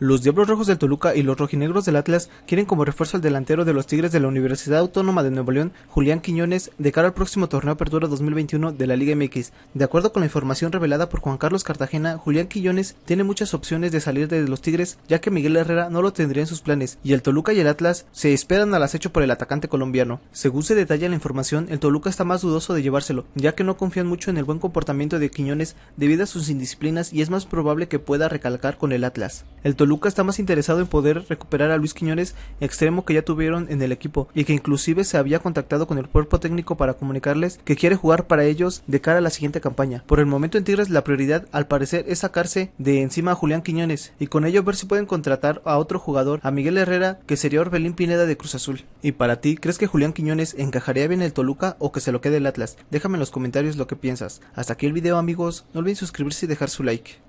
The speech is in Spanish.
Los Diablos Rojos del Toluca y los Rojinegros del Atlas quieren como refuerzo al delantero de los Tigres de la Universidad Autónoma de Nuevo León, Julián Quiñones, de cara al próximo torneo Apertura 2021 de la Liga MX. De acuerdo con la información revelada por Juan Carlos Cartagena, Julián Quiñones tiene muchas opciones de salir de los Tigres, ya que Miguel Herrera no lo tendría en sus planes, y el Toluca y el Atlas se esperan al acecho por el atacante colombiano. Según se detalla la información, el Toluca está más dudoso de llevárselo, ya que no confían mucho en el buen comportamiento de Quiñones debido a sus indisciplinas y es más probable que pueda recalcar con el Atlas. El Toluca está más interesado en poder recuperar a Luis Quiñones, extremo que ya tuvieron en el equipo y que inclusive se había contactado con el cuerpo técnico para comunicarles que quiere jugar para ellos de cara a la siguiente campaña. Por el momento en Tigres la prioridad al parecer es sacarse de encima a Julián Quiñones y con ello ver si pueden contratar a otro jugador, a Miguel Herrera, que sería Orbelín Pineda de Cruz Azul. Y para ti, ¿crees que Julián Quiñones encajaría bien el Toluca o que se lo quede el Atlas? Déjame en los comentarios lo que piensas. Hasta aquí el video amigos, no olviden suscribirse y dejar su like.